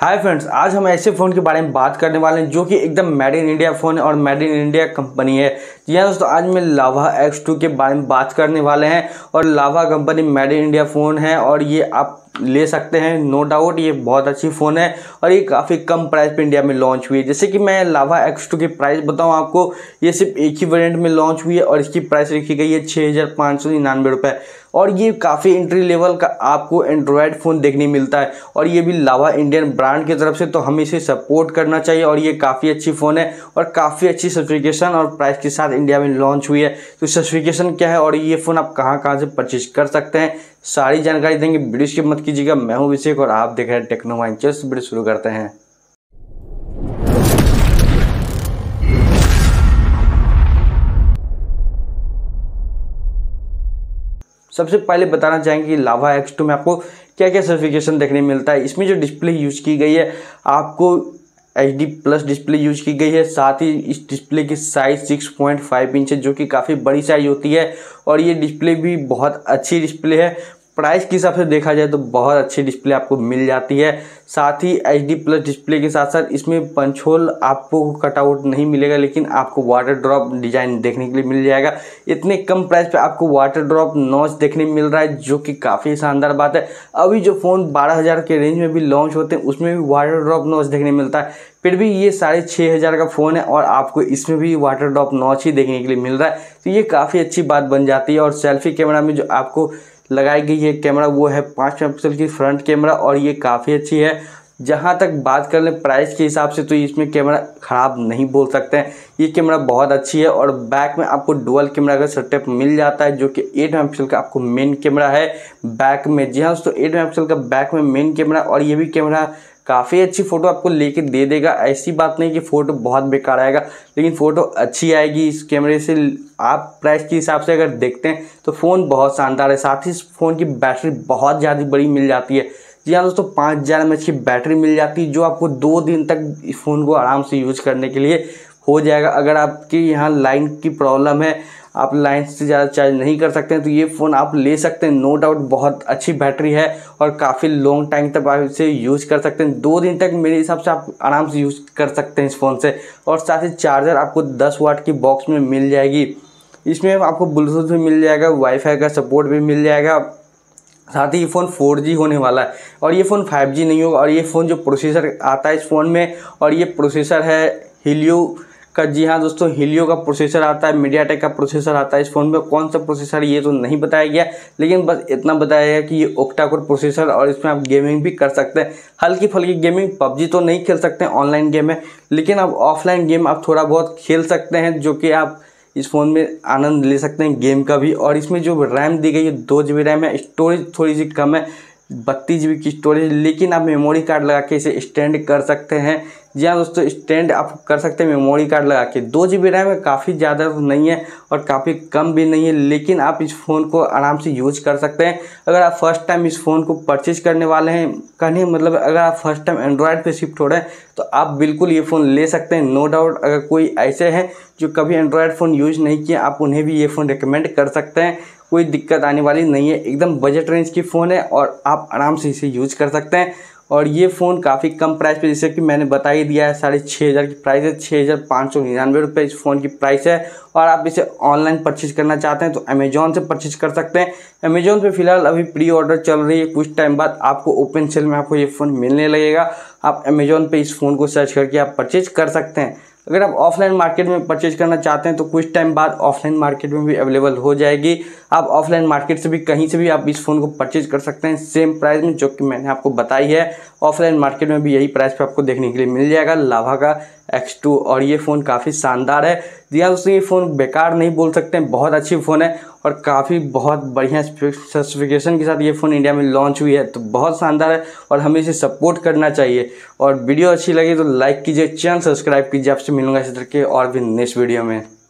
hi friends आज हम ऐसे फ़ोन के बारे में बात करने वाले हैं जो कि एकदम मेड इन इंडिया फ़ोन है और मेड इन इंडिया कंपनी है जी हाँ दोस्तों आज मैं लावा एक्स टू के बारे में बात करने वाले हैं और Lava company made in India phone है और ये आप ले सकते हैं नो डाउट ये बहुत अच्छी फ़ोन है और ये काफ़ी कम प्राइस पे इंडिया में लॉन्च हुई है जैसे कि मैं लावा टू की प्राइस बताऊं आपको ये सिर्फ एक ही वेरिएंट में लॉन्च हुई है और इसकी प्राइस रखी गई है छः हज़ार पाँच सौ निन्यानवे रुपये और ये काफ़ी एंट्री लेवल का आपको एंड्रॉयड फ़ोन देखने मिलता है और ये भी लावा इंडियन ब्रांड की तरफ से तो हम इसे सपोर्ट करना चाहिए और ये काफ़ी अच्छी फ़ोन है और काफ़ी अच्छी सर्टिफिकेशन और प्राइस के साथ इंडिया में लॉन्च हुई है तो सर्टिफिकेशन क्या है और ये फ़ोन आप कहाँ कहाँ से परचेज कर सकते हैं सारी जानकारी देंगे ब्रिटिश की मत कीजिएगा मैं हूँ अभिषेक और आप देख रहे हैं टेक्नोमाइन ब्रिटिश शुरू करते हैं सबसे पहले बताना चाहेंगे कि लावा एक्स टू में आपको क्या क्या सर्टिफिकेशन देखने मिलता है इसमें जो डिस्प्ले यूज़ की गई है आपको H D plus display use की गई है साथ ही इस डिस्प्ले की size six point five inch है जो कि काफ़ी बड़ी साइज होती है और ये डिस्प्ले भी बहुत अच्छी डिस्प्ले है प्राइस के हिसाब से देखा जाए तो बहुत अच्छी डिस्प्ले आपको मिल जाती है साथ ही एच डी प्लस डिस्प्ले के साथ साथ इसमें पंचोल आपको कटआउट नहीं मिलेगा लेकिन आपको वाटर ड्रॉप डिज़ाइन देखने के लिए मिल जाएगा इतने कम प्राइस पे आपको वाटर ड्रॉप नॉच देखने मिल रहा है जो कि काफ़ी शानदार बात है अभी जो फ़ोन बारह हज़ार के रेंज में भी लॉन्च होते हैं उसमें भी वाटर ड्रॉप नॉच देखने मिलता है फिर भी ये साढ़े छः हज़ार का फ़ोन है और आपको इसमें भी वाटर ड्रॉप नॉच ही देखने के लिए मिल रहा है तो ये काफ़ी अच्छी बात बन जाती है और सेल्फी कैमरा में जो आपको लगाई गई है कैमरा वो है पाँच मेगापिक्सल की फ्रंट कैमरा और ये काफ़ी अच्छी है जहाँ तक बात कर लें प्राइस के हिसाब से तो इसमें कैमरा ख़राब नहीं बोल सकते हैं ये कैमरा बहुत अच्छी है और बैक में आपको डुअल कैमरा का सेटअप मिल जाता है जो कि एट पिक्सल का आपको मेन कैमरा है बैक में जी हाँ दोस्तों एट पिक्सल का बैक में मेन कैमरा और ये भी कैमरा काफ़ी अच्छी फ़ोटो आपको लेके दे देगा ऐसी बात नहीं कि फ़ोटो बहुत बेकार आएगा लेकिन फ़ोटो अच्छी आएगी इस कैमरे से आप प्राइस के हिसाब से अगर देखते हैं तो फ़ोन बहुत शानदार है साथ ही इस फ़ोन की बैटरी बहुत ज़्यादा बड़ी मिल जाती है जी हाँ दोस्तों पाँच हज़ार एम की बैटरी मिल जाती है जो आपको दो दिन तक इस फ़ोन को आराम से यूज़ करने के लिए हो जाएगा अगर आपके यहाँ लाइन की प्रॉब्लम है आप लाइन से ज़्यादा चार्ज नहीं कर सकते हैं तो ये फ़ोन आप ले सकते हैं नो डाउट बहुत अच्छी बैटरी है और काफ़ी लॉन्ग टाइम तक आप इसे यूज़ कर सकते हैं दो दिन तक मेरे हिसाब से आप आराम से यूज़ कर सकते हैं इस फ़ोन से और साथ ही चार्जर आपको दस वाट की बॉक्स में मिल जाएगी इसमें आपको ब्लूटूथ भी मिल जाएगा वाईफाई का सपोर्ट भी मिल जाएगा साथ ही ये फ़ोन 4G होने वाला है और ये फ़ोन 5G नहीं होगा और ये फ़ोन जो प्रोसेसर आता है इस फ़ोन में और ये प्रोसेसर है हीलियो का जी हाँ दोस्तों हीलियो का प्रोसेसर आता है मीडियाटेक का प्रोसेसर आता है इस फ़ोन में कौन सा प्रोसेसर ये तो नहीं बताया गया लेकिन बस इतना बताया गया कि ये ओक्टाकोर प्रोसेसर और इसमें आप गेमिंग भी कर सकते हैं हल्की फल्की गेमिंग पबजी तो नहीं खेल सकते ऑनलाइन गेम है लेकिन आप ऑफलाइन गेम आप थोड़ा बहुत खेल सकते हैं जो कि आप इस फ़ोन में आनंद ले सकते हैं गेम का भी और इसमें जो रैम दी गई है दो जी रैम है स्टोरेज थोड़ी सी कम है बत्तीस जी की स्टोरेज लेकिन आप मेमोरी कार्ड लगा के इसे स्टैंड कर सकते हैं जी हाँ दोस्तों स्टैंड आप कर सकते हैं मेमोरी कार्ड लगा के दो जी बी रैम काफ़ी ज़्यादा तो नहीं है और काफ़ी कम भी नहीं है लेकिन आप इस फ़ोन को आराम से यूज कर सकते हैं अगर आप फर्स्ट टाइम इस फ़ोन को परचेज करने वाले हैं कहने मतलब अगर आप फर्स्ट टाइम एंड्रॉयड पर शिफ्ट हो रहे हैं तो आप बिल्कुल ये फ़ोन ले सकते हैं नो डाउट अगर कोई ऐसे हैं जो कभी एंड्रॉयड फ़ोन यूज नहीं किए आप उन्हें भी ये फ़ोन रिकमेंड कर सकते हैं कोई दिक्कत आने वाली नहीं है एकदम बजट रेंज की फ़ोन है और आप आराम से इसे यूज कर सकते हैं और ये फ़ोन काफ़ी कम प्राइस पे जैसे कि मैंने बता ही दिया है साढ़े छः हज़ार की प्राइस है छः हज़ार पाँच सौ निन्यानवे रुपये इस फ़ोन की प्राइस है और आप इसे ऑनलाइन परचेज़ करना चाहते हैं तो अमेजोन से परचेज़ कर सकते हैं अमेजोन पे फ़िलहाल अभी प्री ऑर्डर चल रही है कुछ टाइम बाद आपको ओपन सेल में आपको ये फ़ोन मिलने लगेगा आप अमेजोन पर इस फ़ोन को सर्च करके आप परचेज़ कर सकते हैं अगर आप ऑफलाइन मार्केट में परचेज करना चाहते हैं तो कुछ टाइम बाद ऑफलाइन मार्केट में भी अवेलेबल हो जाएगी आप ऑफलाइन मार्केट से भी कहीं से भी आप इस फ़ोन को परचेज कर सकते हैं सेम प्राइस में जो कि मैंने आपको बताई है ऑफलाइन मार्केट में भी यही प्राइस पर आपको देखने के लिए मिल जाएगा लाभा का X2 और ये फ़ोन काफ़ी शानदार है दिया दोस्तों ये फ़ोन बेकार नहीं बोल सकते हैं बहुत अच्छी फ़ोन है और काफ़ी बहुत बढ़िया स्पेसिफिकेशन के साथ ये फ़ोन इंडिया में लॉन्च हुई है तो बहुत शानदार है और हमें इसे सपोर्ट करना चाहिए और वीडियो अच्छी लगी तो लाइक कीजिए चैनल सब्सक्राइब कीजिए आपसे मिलूंगा इस तरह के और भी नेक्स्ट वीडियो में